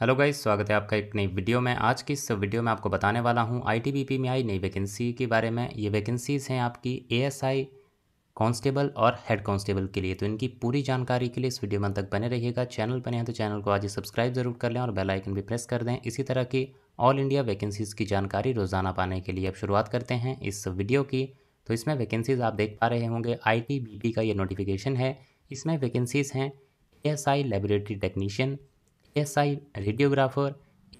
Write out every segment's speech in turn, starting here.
hello guys स्वागत है आपका एक नई वीडियो में आज की इस वीडियो में आपको बताने वाला हूं आईटीबीपी में आई नई वैकेंसी के बारे में ये वैकेंसीज़ हैं आपकी एएसआई कांस्टेबल और हेड कांस्टेबल के लिए तो इनकी पूरी जानकारी के लिए इस वीडियो में तक बने रहिएगा चैनल पर हैं तो चैनल को आज ही सब्सक्राइब जरूर कर लें और बेलाइकन भी प्रेस कर दें इसी तरह की ऑल इंडिया वैकेंसीज़ की जानकारी रोज़ाना पाने के लिए अब शुरुआत करते हैं इस वीडियो की तो इसमें वैकेंसीज़ आप देख पा रहे होंगे आई का ये नोटिफिकेशन है इसमें वैकेंसीज़ हैं A S I laboratory technician S I radiographer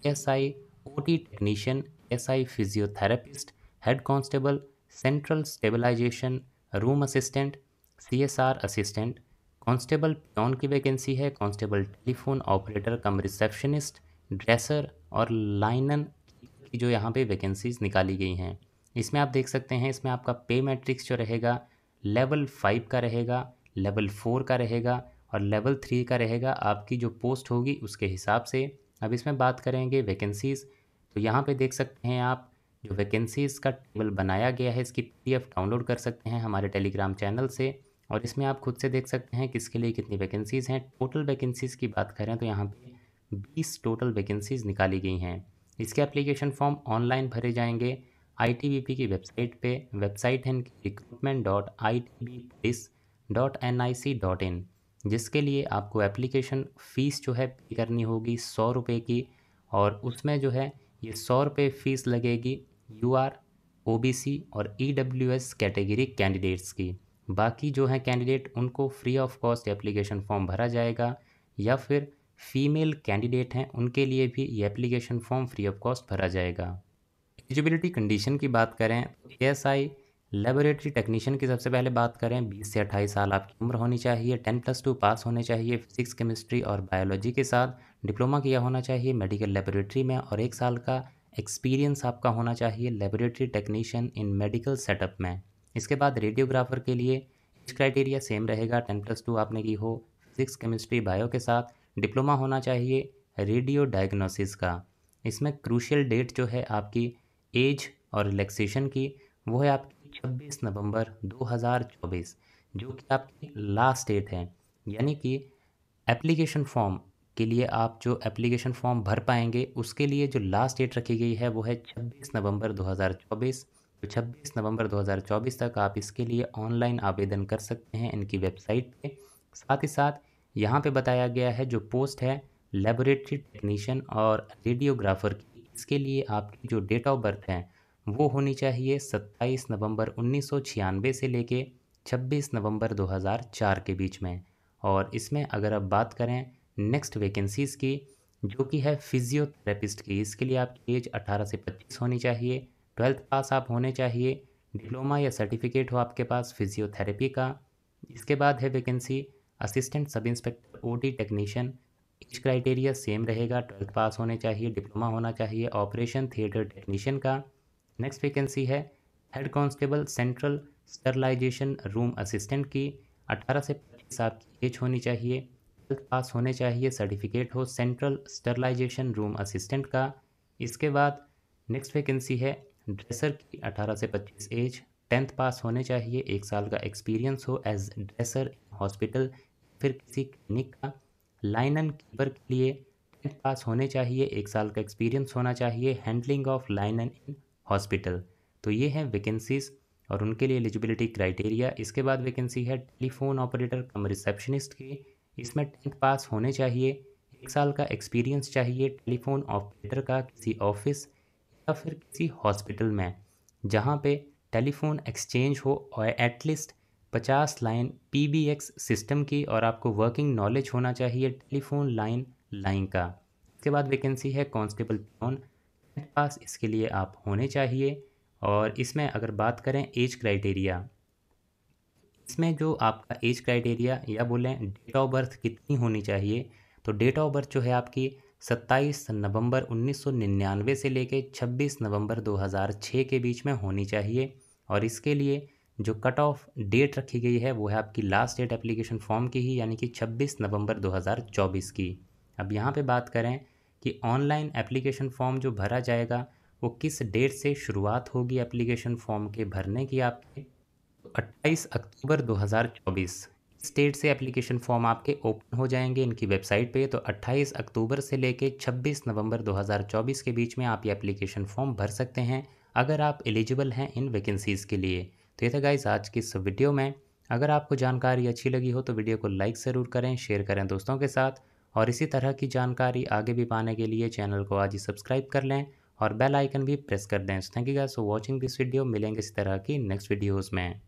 S I O T technician S I physiotherapist head constable central sterilization room assistant C S R assistant constable पौन की वैकेंसी है constable telephone operator cum receptionist dresser और linen की जो यहाँ पे vacancies निकाली गई हैं इसमें आप देख सकते हैं इसमें आपका पे मैट्रिक्स जो रहेगा लेवल फाइव का रहेगा लेवल फोर का रहेगा और लेवल थ्री का रहेगा आपकी जो पोस्ट होगी उसके हिसाब से अब इसमें बात करेंगे वैकेंसीज़ तो यहाँ पे देख सकते हैं आप जो वैकेंसीज़ का टेबल बनाया गया है इसकी पी डाउनलोड कर सकते हैं हमारे टेलीग्राम चैनल से और इसमें आप खुद से देख सकते हैं किसके लिए कितनी वैकेंसीज़ हैं टोटल वैकेंसीज़ की बात करें तो यहाँ पे बीस टोटल वैकेंसीज़ निकाली गई हैं इसके एप्लीकेशन फॉर्म ऑनलाइन भरे जाएंगे आई की वेबसाइट पे वेबसाइट है recruitment dot I T B police dot N I C dot in जिसके लिए आपको एप्लीकेशन फ़ीस जो है पे करनी होगी सौ रुपये की और उसमें जो है ये सौ रुपये फ़ीस लगेगी U R O B C और E W S category candidates की बाकी जो हैं कैंडिडेट उनको free of cost application form भरा जाएगा या फिर फीमेल कैंडिडेट हैं उनके लिए भी ये application form free of cost भरा जाएगा एलिजिबिलिटी कंडीशन की बात करें A S I laboratory technician की सबसे पहले बात करें 20 से 28 साल आपकी उम्र होनी चाहिए 10 प्लस टू पास होने चाहिए फिजिक्स केमिस्ट्री और बायोलॉजी के साथ डिप्लोमा किया होना चाहिए मेडिकल लेबोरेटरी में और एक साल का एक्सपीरियंस आपका होना चाहिए laboratory technician in medical setup में इसके बाद रेडियोग्राफर के लिए एज क्राइटेरिया सेम रहेगा टेन प्लस टू आपने की हो फिजिक्स केमिस्ट्री बायो के साथ डिप्लोमा होना चाहिए रेडियो डायग्नोसिस का इसमें क्रूशियल डेट जो है आपकी एज और रिलैक्सेशन की वो है आपकी दो नवंबर 2024 जो कि आपकी लास्ट डेट है यानी कि एप्लीकेशन फॉर्म के लिए आप जो एप्लीकेशन फॉर्म भर पाएंगे उसके लिए जो लास्ट डेट रखी गई है वो है छब्बीस नवंबर 2024 तो छब्बीस नवंबर 2024 तक आप इसके लिए ऑनलाइन आवेदन कर सकते हैं इनकी वेबसाइट पे साथ ही साथ यहाँ पे बताया गया है जो पोस्ट है लेबोरेटरी टेक्नीशियन और रेडियोग्राफर की इसके लिए आपकी जो डेट ऑफ बर्थ है वो होनी चाहिए 27 नवंबर 1996 से लेके 26 नवंबर 2004 के बीच में और इसमें अगर आप बात करें नेक्स्ट वैकेंसीज़ की जो कि है फिजियोथेरेपिस्ट की इसके लिए आपकी एज 18 से 25 होनी चाहिए ट्वेल्थ पास आप होने चाहिए डिप्लोमा या सर्टिफिकेट हो आपके पास फिजियोथेरेपी का इसके बाद है vacancy assistant sub inspector OT technician age criteria same रहेगा ट्वेल्थ पास होने चाहिए डिप्लोमा होना चाहिए ऑपरेशन थिएटर टेक्नीशियन का नेक्स्ट वैकेंसी है head constable central sterilization room assistant की 18 से पच्चीस आपकी एज होनी चाहिए ट्वेल्थ पास होने चाहिए सर्टिफिकेट हो सेंट्रल स्टरलाइजेशन रूम असिस्टेंट का इसके बाद नेक्स्ट वैकेंसी है ड्रेसर की 18 से 25 एज टेंथ पास होने चाहिए एक साल का एक्सपीरियंस हो एज ड्रेसर हॉस्पिटल फिर किसी क्लिनिक का लाइनन कीपर के लिए टेंथ पास होने चाहिए एक साल का एक्सपीरियंस होना चाहिए handling of line in hospital तो ये हैं वैकेंसीज़ और उनके लिए एलिजिबिलिटी क्राइटेरिया इसके बाद वैकेंसी है टेलीफोन ऑपरेटर कम रिसेप्शनिस्ट की इसमें टेंथ पास होने चाहिए एक साल का एक्सपीरियंस चाहिए टेलीफोन ऑपरेटर का किसी ऑफिस या फिर किसी हॉस्पिटल में जहाँ पे टेलीफोन एक्सचेंज हो और एटलीस्ट पचास लाइन पी सिस्टम की और आपको वर्किंग नॉलेज होना चाहिए टेलीफोन लाइन लाइन का इसके बाद वैकेंसी है कॉन्स्टेबल पॉन पास इसके लिए आप होने चाहिए और इसमें अगर बात करें एज क्राइटेरिया इसमें जो आपका एज क्राइटेरिया या बोलें डेट ऑफ बर्थ कितनी होनी चाहिए तो डेट ऑफ बर्थ जो है आपकी 27 नवंबर 1999 से लेके 26 नवंबर 2006 के बीच में होनी चाहिए और इसके लिए जो कट ऑफ डेट रखी गई है वो है आपकी लास्ट डेट एप्लीकेशन फॉर्म की ही यानी कि 26 नवंबर 2024 की अब यहाँ पे बात करें कि ऑनलाइन एप्लीकेशन फॉर्म जो भरा जाएगा वो किस डेट से शुरुआत होगी एप्लीकेशन फॉर्म के भरने की आपके 28 अक्टूबर 2024 इस डेट से एप्लीकेशन फॉर्म आपके ओपन हो जाएंगे इनकी वेबसाइट पे तो 28 अक्टूबर से लेके 26 नवंबर 2024 के बीच में आप ये एप्लीकेशन फॉर्म भर सकते हैं अगर आप एलिजिबल हैं इन वैकेंसीज़ के लिए तो ये था गाइज आज की इस वीडियो में अगर आपको जानकारी अच्छी लगी हो तो वीडियो को लाइक ज़रूर करें शेयर करें दोस्तों के साथ और इसी तरह की जानकारी आगे भी पाने के लिए चैनल को आज ही सब्सक्राइब कर लें और बेल आइकन भी प्रेस कर दें thank you guys for watching this video मिलेंगे इसी तरह की नेक्स्ट वीडियोज़ में